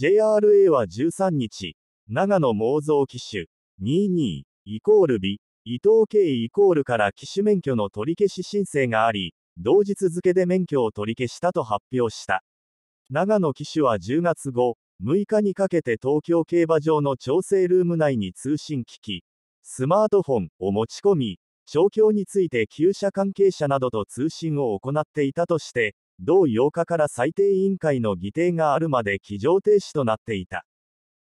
JRA は13日、長野盲造機種22イコール日、伊藤圭イコールから機種免許の取り消し申請があり、同日付で免許を取り消したと発表した。長野機種は10月後、6日にかけて東京競馬場の調整ルーム内に通信機器、スマートフォンを持ち込み、調教について旧車関係者などと通信を行っていたとして、同8日から最低委員会の議定があるまで議乗停止となっていた。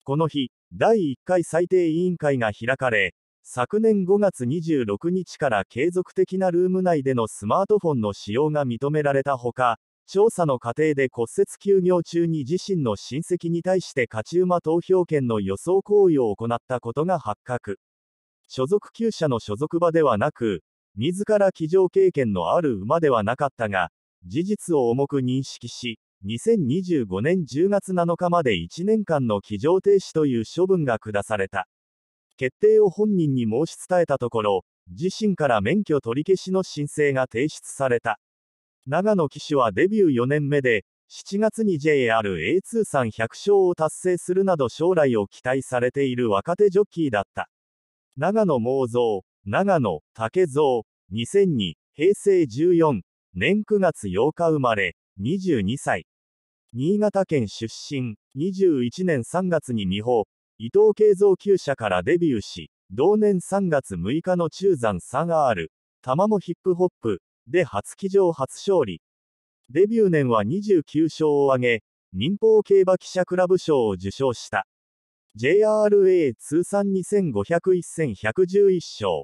この日、第1回最低委員会が開かれ、昨年5月26日から継続的なルーム内でのスマートフォンの使用が認められたほか、調査の過程で骨折休業中に自身の親戚に対して勝ち馬投票権の予想行為を行ったことが発覚。所属厩舎の所属場ではなく、自ら騎乗経験のある馬ではなかったが、事実を重く認識し、2025年10月7日まで1年間の騎乗停止という処分が下された。決定を本人に申し伝えたところ、自身から免許取り消しの申請が提出された。長野騎手はデビュー4年目で、7月に JRA 通算100勝を達成するなど将来を期待されている若手ジョッキーだった。長野盲蔵、長野、竹蔵、2002、平成14、年9月8日生まれ、22歳。新潟県出身、21年3月に美穂、伊藤慶三厩社からデビューし、同年3月6日の中山 3R、玉もヒップホップ、で初騎乗初勝利。デビュー年は29勝を挙げ、民放競馬記者クラブ賞を受賞した。JRA 通算2501戦111勝。